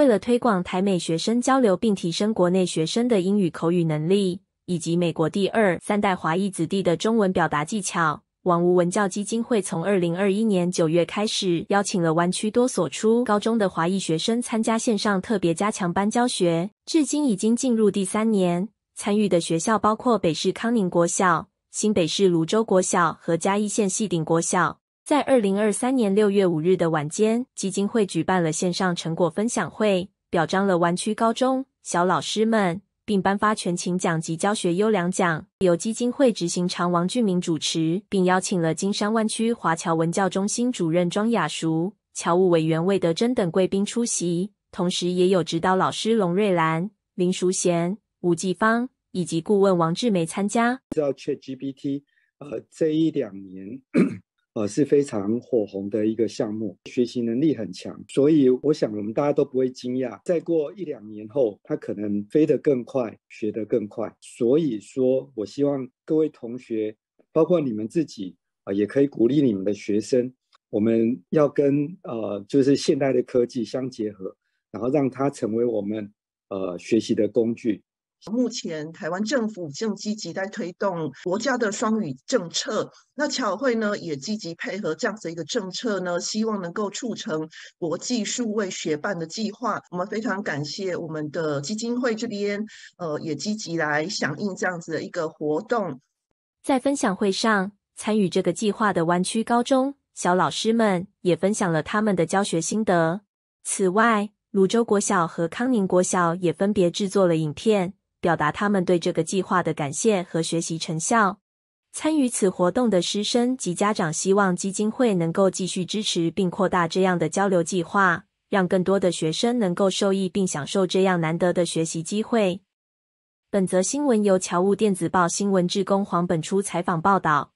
为了推广台美学生交流，并提升国内学生的英语口语能力，以及美国第二三代华裔子弟的中文表达技巧，王吴文教基金会从二零二一年九月开始，邀请了湾区多所初高中的华裔学生参加线上特别加强班教学，至今已经进入第三年。参与的学校包括北市康宁国小、新北市泸州国小和嘉义县西鼎国小。在二零二三年六月五日的晚间，基金会举办了线上成果分享会，表彰了湾区高中小老师们，并颁发全勤奖及教学优良奖。由基金会执行长王俊明主持，并邀请了金山湾区华侨文教中心主任庄雅淑、侨务委员魏德珍等贵宾出席，同时也有指导老师龙瑞兰、林淑贤、吴继芳以及顾问王志梅参加。知道 ChatGPT，呃，这一两年。呃是非常火红的一个项目，学习能力很强，所以我想我们大家都不会惊讶。再过一两年后，它可能飞得更快，学得更快。所以说，我希望各位同学，包括你们自己，啊，也可以鼓励你们的学生。我们要跟呃，就是现代的科技相结合，然后让它成为我们呃学习的工具。目前，台湾政府正积极在推动国家的双语政策。那侨委会呢，也积极配合这样子一个政策呢，希望能够促成国际数位学办的计划。我们非常感谢我们的基金会这边，呃，也积极来响应这样子的一个活动。在分享会上，参与这个计划的湾区高中小老师们也分享了他们的教学心得。此外，泸州国小和康宁国小也分别制作了影片。表达他们对这个计划的感谢和学习成效。参与此活动的师生及家长希望基金会能够继续支持并扩大这样的交流计划，让更多的学生能够受益并享受这样难得的学习机会。本则新闻由侨务电子报新闻志工黄本初采访报道。